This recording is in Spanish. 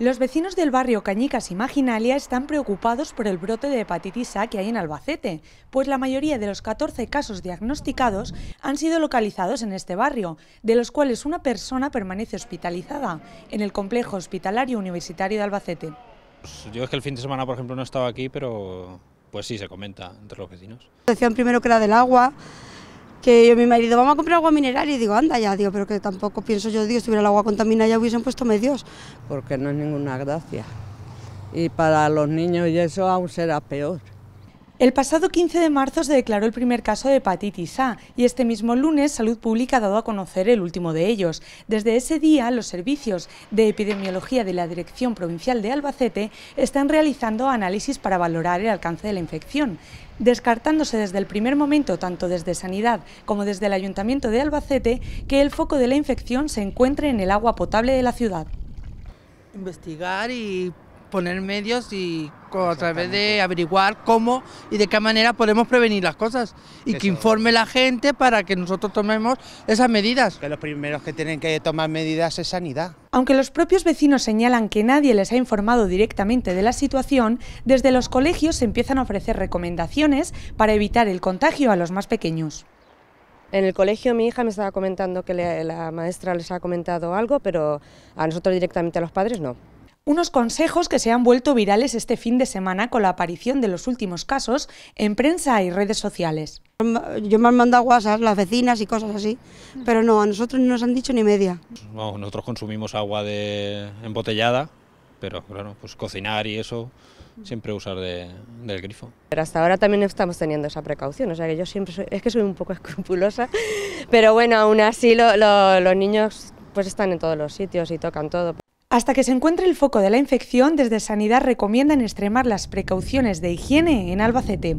Los vecinos del barrio Cañicas y Maginalia están preocupados por el brote de hepatitis A que hay en Albacete, pues la mayoría de los 14 casos diagnosticados han sido localizados en este barrio, de los cuales una persona permanece hospitalizada en el complejo hospitalario universitario de Albacete. Pues, yo es que el fin de semana, por ejemplo, no estaba aquí, pero pues sí se comenta entre los vecinos. Decían primero que era del agua, que yo mi marido, vamos a comprar agua mineral, y digo, anda ya, digo, pero que tampoco pienso yo, digo, si hubiera el agua contaminada ya hubiesen puesto medios. Porque no es ninguna gracia. Y para los niños y eso aún será peor. El pasado 15 de marzo se declaró el primer caso de hepatitis A y este mismo lunes Salud Pública ha dado a conocer el último de ellos. Desde ese día, los servicios de epidemiología de la Dirección Provincial de Albacete están realizando análisis para valorar el alcance de la infección descartándose desde el primer momento, tanto desde Sanidad como desde el Ayuntamiento de Albacete, que el foco de la infección se encuentre en el agua potable de la ciudad. Investigar y poner medios y a través de averiguar cómo y de qué manera podemos prevenir las cosas y que informe la gente para que nosotros tomemos esas medidas. Que los primeros que tienen que tomar medidas es sanidad. Aunque los propios vecinos señalan que nadie les ha informado directamente de la situación, desde los colegios se empiezan a ofrecer recomendaciones para evitar el contagio a los más pequeños. En el colegio mi hija me estaba comentando que la maestra les ha comentado algo, pero a nosotros directamente a los padres no. Unos consejos que se han vuelto virales este fin de semana con la aparición de los últimos casos en prensa y redes sociales. Yo me han mandado WhatsApp, las vecinas y cosas así, pero no, a nosotros no nos han dicho ni media. nosotros consumimos agua de embotellada, pero claro, pues cocinar y eso, siempre usar del grifo. Pero hasta ahora también estamos teniendo esa precaución, o sea que yo siempre soy, es que soy un poco escrupulosa, pero bueno, aún así los niños pues están en todos los sitios y tocan todo. Hasta que se encuentre el foco de la infección, desde Sanidad recomiendan extremar las precauciones de higiene en Albacete.